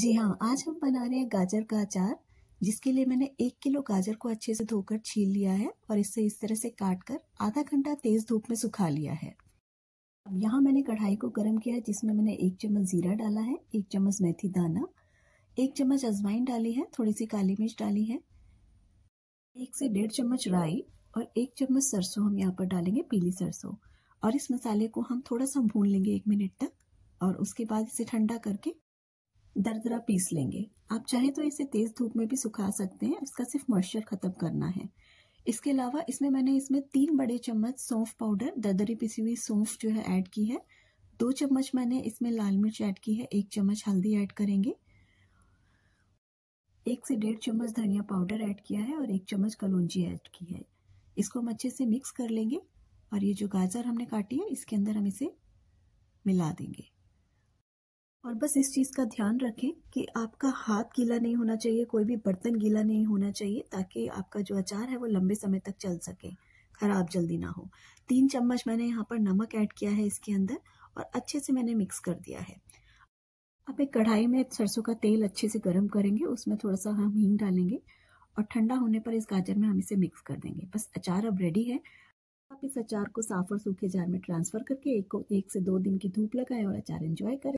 जी हाँ आज हम बना रहे हैं गाजर का अचार जिसके लिए मैंने एक किलो गाजर को अच्छे से धोकर छील लिया है और इसे इस तरह से काट कर आधा घंटा तेज धूप में सुखा लिया है अब यहाँ मैंने कढ़ाई को गर्म किया है जिसमें मैंने एक चम्मच जीरा डाला है एक चम्मच मेथी दाना एक चम्मच अजवाइन डाली है थोड़ी सी काली मिर्च डाली है एक से डेढ़ चम्मच राई और एक चम्मच सरसों हम यहाँ पर डालेंगे पीली सरसों और इस मसाले को हम थोड़ा सा भून लेंगे एक मिनट तक और उसके बाद इसे ठंडा करके दरदरा पीस लेंगे आप चाहे तो इसे तेज़ धूप में भी सुखा सकते हैं इसका सिर्फ मॉइस्चर ख़त्म करना है इसके अलावा इसमें मैंने इसमें तीन बड़े चम्मच सौंफ पाउडर दरदरी पिसी हुई सौंफ जो है ऐड की है दो चम्मच मैंने इसमें लाल मिर्च ऐड की है एक चम्मच हल्दी ऐड करेंगे एक से डेढ़ चम्मच धनिया पाउडर ऐड किया है और एक चम्मच कलौजी ऐड की है इसको हम अच्छे से मिक्स कर लेंगे और ये जो गाजर हमने काटी है इसके अंदर हम इसे मिला देंगे और बस इस चीज़ का ध्यान रखें कि आपका हाथ गीला नहीं होना चाहिए कोई भी बर्तन गीला नहीं होना चाहिए ताकि आपका जो अचार है वो लंबे समय तक चल सके ख़राब जल्दी ना हो तीन चम्मच मैंने यहाँ पर नमक ऐड किया है इसके अंदर और अच्छे से मैंने मिक्स कर दिया है अब एक कढ़ाई में सरसों का तेल अच्छे से गर्म करेंगे उसमें थोड़ा सा हम हींग डालेंगे और ठंडा होने पर इस गाजर में हम इसे मिक्स कर देंगे बस अचार अब रेडी है आप इस अचार को साफ और सूखे जार में ट्रांसफ़र करके एक को एक से दो दिन की धूप लगाएं और अचार एंजॉय करें